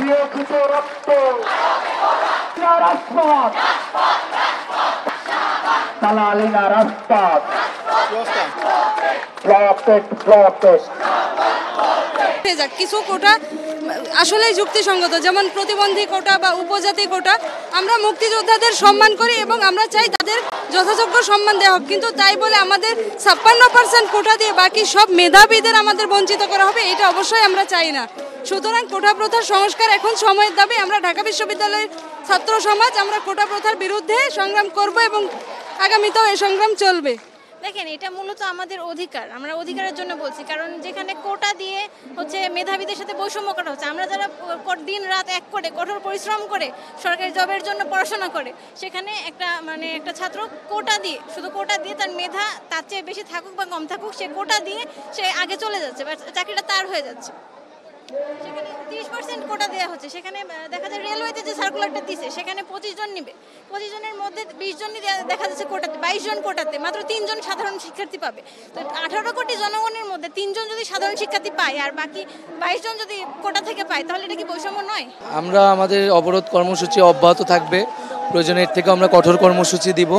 রক্ত কিছু কোটা আসলেই যুক্তিসঙ্গত যেমন প্রতিবন্ধী কোটা বা উপজাতি কোটা আমরা মুক্তিযোদ্ধাদের সম্মান করি এবং আমরা চাই তাদের যথাযোগ্য সম্মান দেওয়া হোক কিন্তু তাই বলে আমাদের ছাপ্পান্ন পার্সেন্ট কোটা দিয়ে বাকি সব মেধাবীদের আমাদের বঞ্চিত করা হবে এটা অবশ্যই আমরা চাই না সুতরাং কোটা প্রথার সংস্কার এখন সময়ের দাবি আমরা ঢাকা বিশ্ববিদ্যালয়ের ছাত্র সমাজ আমরা কোটা প্রথার বিরুদ্ধে সংগ্রাম করব এবং আগামীতেও এই সংগ্রাম চলবে দেখেন এটা মূলত আমাদের অধিকার আমরা অধিকারের জন্য বলছি কারণ যেখানে কোটা দিয়ে হচ্ছে মেধাবীদের সাথে বৈষম্য করা হচ্ছে আমরা যারা দিন রাত এক করে কঠোর পরিশ্রম করে সরকারি জবের জন্য পড়াশোনা করে সেখানে একটা মানে একটা ছাত্র কোটা দিয়ে শুধু কোটা দিয়ে তার মেধা তার চেয়ে বেশি থাকুক বা কম থাকুক সে কোটা দিয়ে সে আগে চলে যাচ্ছে বা চাকরিটা তার হয়ে যাচ্ছে সেখানে তিরিশ পার্সেন্ট কোটা দেওয়া হচ্ছে সেখানে দেখা যায় রেলওয়েতে যে সার্কুলারটা দিছে সেখানে পঁচিশ জন নিবে পঁচিশ জনের মধ্যে বিশ দেখা যাচ্ছে কোটাতে বাইশ জন কোটাতে মাত্র তিনজন সাধারণ শিক্ষার্থী পাবে তো আঠারো কোটি জনগণের মধ্যে তিনজন যদি সাধারণ শিক্ষার্থী পায় আর বাকি বাইশ জন যদি কোটা থেকে পায় তাহলে এটা কি বৈষম্য নয় আমরা আমাদের অবরোধ কর্মসূচি অব্যাহত থাকবে প্রয়োজনের থেকে আমরা কঠোর কর্মসূচি দিব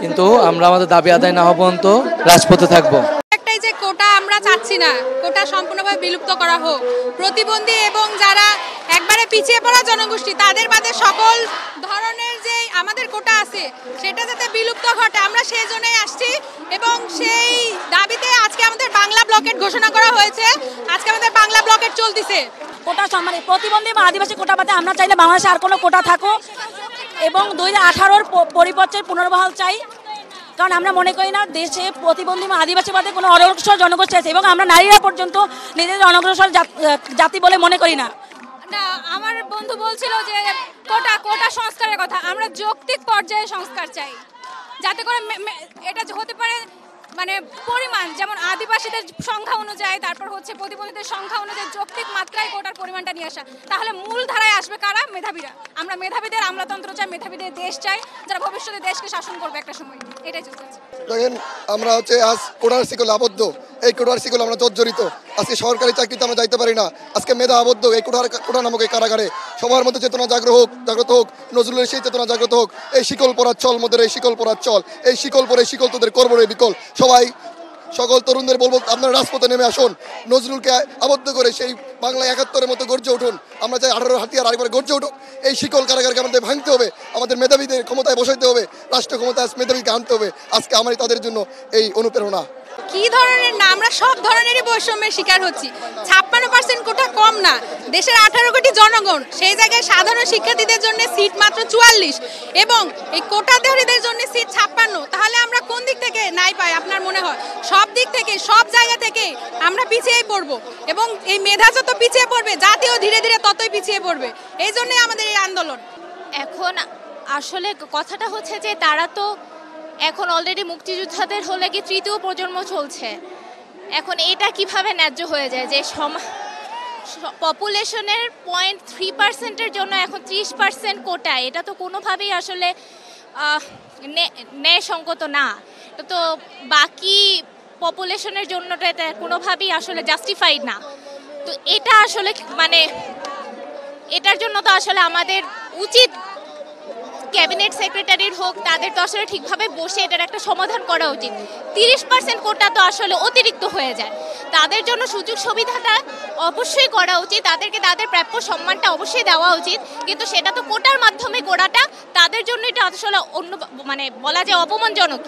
কিন্তু আমরা আমাদের দাবি আদায় না হব অন্ত রাজপথে থাকবো একটাই যে কোটা আমরা চাচ্ছি না তা সম্পূর্ণভাবে বিলুপ্ত করা হোক প্রতিবন্ধী এবং যারা একবারে পিছিয়ে পড়া জনগোষ্ঠী তাদের বাদে সকল ধরনের যে আমাদের কোটা আছে সেটা যাতে বিলুপ্ত ঘটে আমরা সেই জন্যই আসছি এবং সেই দাবিতে আজকে আমাদের বাংলা ব্লকেট ঘোষণা করা হয়েছে আজকে আমাদের বাংলা ব্লকেট চলতেছে কোটা সম্মানে প্রতিবন্ধী বা আদিবাসী কোটা বাদে আমরা চাইলে বাংলাদেশে আর কোনো কোটা থাকুক এবং দুই হাজার আঠারোর পরিপত্রের পুনর্বহাল চাই কারণ আমরা মনে করি না দেশে প্রতিবন্ধী আদিবাসী বাদে কোনো অনগ্রসর জনগোষ্ঠী আছে এবং আমরা নারীরা পর্যন্ত নিজেদের অনগ্রসর জাতি বলে মনে করি না আমার বন্ধু বলছিল যে কোটা কোটা সংস্কারের কথা আমরা যৌক্তিক পর্যায়ে সংস্কার চাই যাতে করে এটা হতে পারে মানে পরিমাণ যেমন আদিবাসীদের সংখ্যা অনুযায়ী তারপর হচ্ছে প্রতিবন্ধীদের সংখ্যা অনুযায়ী যৌক্তিক মাত্রায় কোটার পরিমাণটা নিয়ে আসা তাহলে মূল ধারায় আসবে কারা মেধাবীরা আমরা মেধাবীদের আমলাতন্ত্র চাই মেধাবীদের দেশ চাই যারা ভবিষ্যতে দেশকে শাসন করবে একটা সময় এটাই চলছে আমরা হচ্ছে আজ কোটার শিকল আবদ্ধ এই কোটার শিকল আমরা জর্জরিত আজকে সরকারি চাকরিতে আমরা যাইতে পারি না আজকে মেধা আবদ্ধ এই কোটার কোটা নামক এই কারাগারে সবার মধ্যে চেতনা জাগ্রত হোক জাগ্রত হোক নজরুলের সেই চেতনা জাগ্রত হোক এই শিকল পরার চল মোদের এই শিকল পরার চল এই শিকল পরে শিকল তোদের করবো রে বিকল সবাই সকল তরুণদের বলবো আপনারা রাজপথে নেমে আসুন নজরুলকে আবদ্ধ করে সেই বাংলা একাত্তরের মতো গর্জে উঠুন আমরা চাই আঠারো হাতিয়ার আরেকবার গর্জে উঠুন এই শিকল কারাগারকে আমাদের ভাঙতে হবে আমাদের মেধাবীদের ক্ষমতায় বসাইতে হবে রাষ্ট্র ক্ষমতায় মেধাবীকে আনতে হবে আজকে আমারই তাদের জন্য এই অনুপ্রেরণা কি ধরনের না আমরা সব ধরনেরই বৈষম্যের শিকার হচ্ছি ছাপ্পান্ন পার্সেন্ট কোটা কম না দেশের আঠারো কোটি জনগণ সেই জায়গায় সাধারণ শিক্ষার্থীদের জন্য সিট মাত্র চুয়াল্লিশ এবং এই কোটাধারীদের জন্য সিট ছাপ্পান্ন তাহলে আমরা কোন দিক থেকে নাই পাই আপনার মনে হয় সব দিক থেকে সব জায়গা থেকে আমরা পিছিয়েই পড়বো এবং এই মেধা যত পিছিয়ে পড়বে জাতিও ধীরে ধীরে ততই পিছিয়ে পড়বে এই জন্যই আমাদের এই আন্দোলন এখন আসলে কথাটা হচ্ছে যে তারা তো এখন অলরেডি মুক্তিযোদ্ধাদের হলে কি তৃতীয় প্রজন্ম চলছে এখন এটা কিভাবে ন্যায্য হয়ে যায় যে সমা পপুলেশনের পয়েন্ট থ্রি পার্সেন্টের জন্য এখন ত্রিশ পার্সেন্ট কোটা এটা তো কোনোভাবেই আসলে ন্যায়সঙ্গত না তো বাকি পপুলেশনের জন্য এটা কোনোভাবেই আসলে জাস্টিফাইড না তো এটা আসলে মানে এটার জন্য তো আসলে আমাদের উচিত ক্যাবিনেট সেক্রেটারির হোক তাদের তো আসলে ঠিকভাবে বসে এটার একটা সমাধান করা উচিত তিরিশ পার্সেন্ট কোটা তো আসলে অতিরিক্ত হয়ে যায় তাদের জন্য সুযোগ সুবিধাটা অবশ্যই করা উচিত তাদেরকে তাদের প্রাপ্য সম্মানটা অবশ্যই দেওয়া উচিত কিন্তু সেটা তো কোটার মাধ্যমে গোড়াটা তাদের জন্য এটা আসলে অন্য মানে বলা যায় অপমানজনক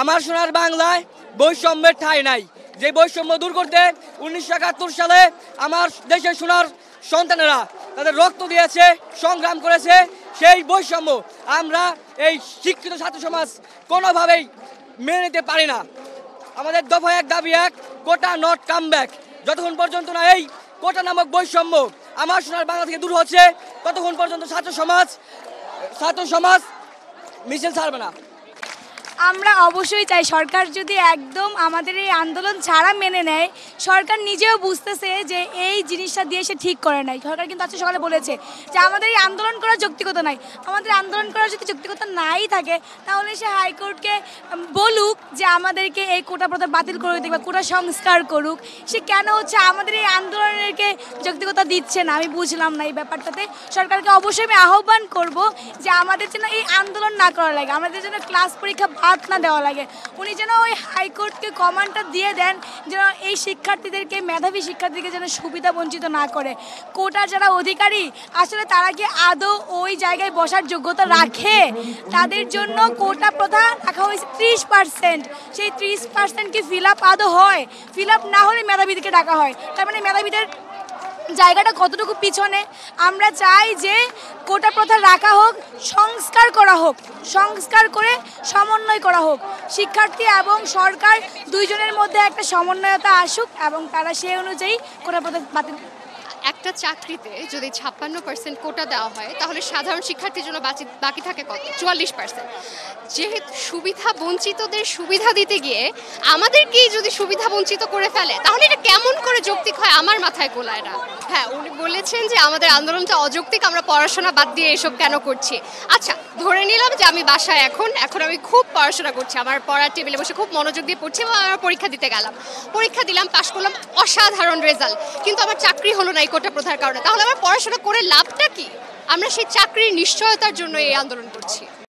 আমার সোনার বাংলায় বৈষম্যের ঠাঁই নাই যে বৈষম্য দূর করতে উনিশশো সালে আমার দেশের সোনার সন্তানেরা তাদের রক্ত দিয়েছে সংগ্রাম করেছে সেই বৈষম্য আমরা এই শিক্ষিত ছাত্র সমাজ কোনোভাবেই মেনে নিতে পারি না আমাদের দফা এক দাবি এক কোটা নট কাম ব্যাক যতক্ষণ পর্যন্ত না এই কোটা নামক বৈষম্য আমার সোনার বাংলা থেকে দূর হচ্ছে ততক্ষণ পর্যন্ত ছাত্র সমাজ ছাত্র সমাজ মিছিল ছাড়বে না আমরা অবশ্যই চাই সরকার যদি একদম আমাদের এই আন্দোলন ছাড়া মেনে নেয় সরকার নিজেও বুঝতেছে যে এই জিনিসটা দিয়ে সে ঠিক করে নাই সরকার কিন্তু আজকে সকালে বলেছে যে আমাদের এই আন্দোলন করার যৌক্তিকতা নাই আমাদের আন্দোলন করার যদি যৌক্তিকতা নাই থাকে তাহলে সে হাইকোর্টকে বলুক যে আমাদেরকে এই কোটা প্রথা বাতিল করে দিক বা কোটা সংস্কার করুক সে কেন হচ্ছে আমাদের এই আন্দোলনেরকে যৌক্তিকতা দিচ্ছে না আমি বুঝলাম না এই ব্যাপারটাতে সরকারকে অবশ্যই আমি আহ্বান করব যে আমাদের যেন এই আন্দোলন না করা লাগে আমাদের যেন ক্লাস পরীক্ষা হাত না দেওয়া লাগে উনি যেন ওই হাইকোর্টকে কমান্ডটা দিয়ে দেন যেন এই শিক্ষার্থীদেরকে মেধাবী শিক্ষার্থীকে যেন সুবিধা বঞ্চিত না করে কোটা যারা অধিকারী আসলে তারা কি আদৌ ওই জায়গায় বসার যোগ্যতা রাখে তাদের জন্য কোটা প্রথা রাখা হয়েছে ত্রিশ পার্সেন্ট সেই ত্রিশ পার্সেন্ট কি ফিল আপ আদৌ হয় ফিল আপ না হলে মেধাবীদেরকে ডাকা হয় তার মানে মেধাবীদের জায়গাটা কতটুকু পিছনে আমরা চাই যে কোটা প্রথা রাখা হোক সংস্কার করা হোক সংস্কার করে সমন্বয় করা হোক শিক্ষার্থী এবং সরকার দুইজনের মধ্যে একটা সমন্বয়তা আসুক এবং তারা সে অনুযায়ী কোটা প্রথা বাতিল একটা চাকরিতে যদি ছাপ্পান্ন পার্সেন্ট কোটা দেওয়া হয় তাহলে সাধারণ শিক্ষার্থীর জন্য বাকি বাকি থাকে কত চুয়াল্লিশ পার্সেন্ট যেহেতু সুবিধা বঞ্চিতদের সুবিধা দিতে গিয়ে আমাদেরকেই যদি সুবিধা বঞ্চিত করে ফেলে তাহলে এটা কেমন করে যৌক্তিক হয় আমার মাথায় গোলায় না হ্যাঁ উনি বলেছেন যে আমাদের আন্দোলনটা অযৌক্তিক আমরা পড়াশোনা বাদ দিয়ে এসব কেন করছি আচ্ছা ধরে নিলাম যে আমি বাসায় এখন এখন আমি খুব পড়াশোনা করছি আমার পড়ার টেবিলে বসে খুব মনোযোগ দিয়ে পড়ছি এবং আমার পরীক্ষা দিতে গেলাম পরীক্ষা দিলাম পাশ করলাম অসাধারণ রেজাল্ট কিন্তু আমার চাকরি হলো না এই কোটা প্রথার কারণে তাহলে আমার পড়াশোনা করে লাভটা কি আমরা সেই চাকরির নিশ্চয়তার জন্য এই আন্দোলন করছি